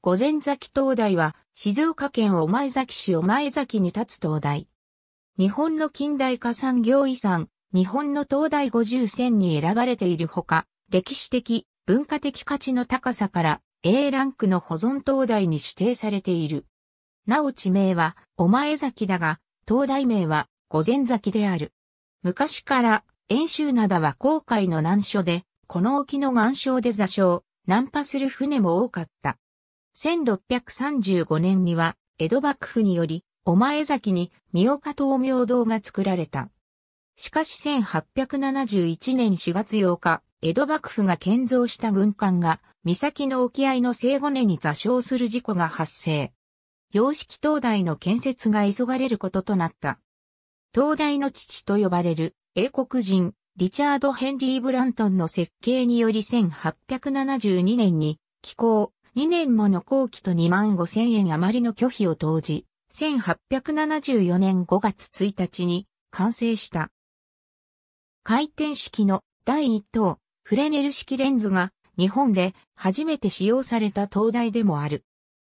御前崎灯台は、静岡県御前崎市御前崎に立つ灯台。日本の近代化産業遺産、日本の灯台五重選に選ばれているほか、歴史的、文化的価値の高さから A ランクの保存灯台に指定されている。なお地名は、御前崎だが、灯台名は、御前崎である。昔から、遠州灘は航海の難所で、この沖の岩礁で座礁、難破する船も多かった。1635年には、江戸幕府により、お前崎に三岡東明堂が作られた。しかし1871年4月8日、江戸幕府が建造した軍艦が、岬の沖合の生後年に座礁する事故が発生。洋式灯台の建設が急がれることとなった。灯台の父と呼ばれる英国人リチャード・ヘンリー・ブラントンの設計により1872年に気候、2年もの後期と2万5千円余りの拒否を投じ、1874年5月1日に完成した。回転式の第一等フレネル式レンズが日本で初めて使用された灯台でもある。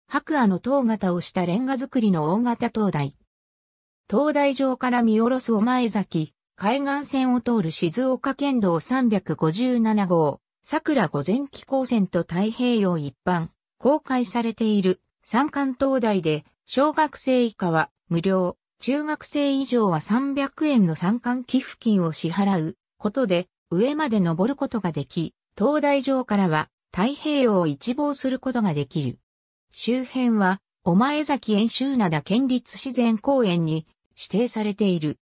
白亜の塔型をしたレンガ作りの大型灯台。灯台上から見下ろすお前崎、海岸線を通る静岡県道357号、桜御前気候線と太平洋一般、公開されている三冠灯台で、小学生以下は無料、中学生以上は300円の三冠寄付金を支払うことで、上まで登ることができ、灯台上からは太平洋を一望することができる。周辺は、お前崎遠州灘県立自然公園に指定されている。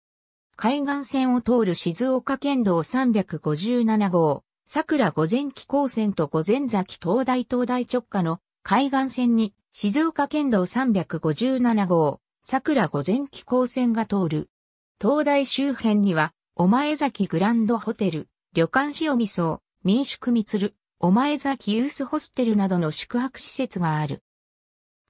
海岸線を通る静岡県道357号、桜午前機構線と午前崎東大東大直下の海岸線に静岡県道357号、桜午前機構線が通る。東大周辺には、お前崎グランドホテル、旅館塩味噌、民宿みつる、お前崎ユースホステルなどの宿泊施設がある。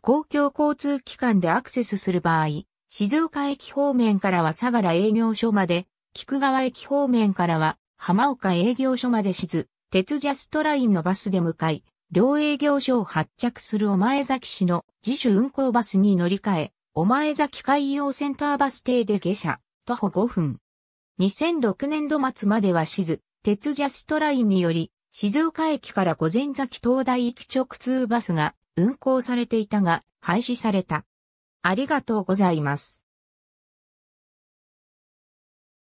公共交通機関でアクセスする場合、静岡駅方面からは相良営業所まで、菊川駅方面からは浜岡営業所までしず、鉄ジャストラインのバスで向かい、両営業所を発着するお前崎市の自主運行バスに乗り換え、お前崎海洋センターバス停で下車、徒歩5分。2006年度末まではしず、鉄ジャストラインにより、静岡駅から御前崎東大行き直通バスが運行されていたが、廃止された。ありがとうございます。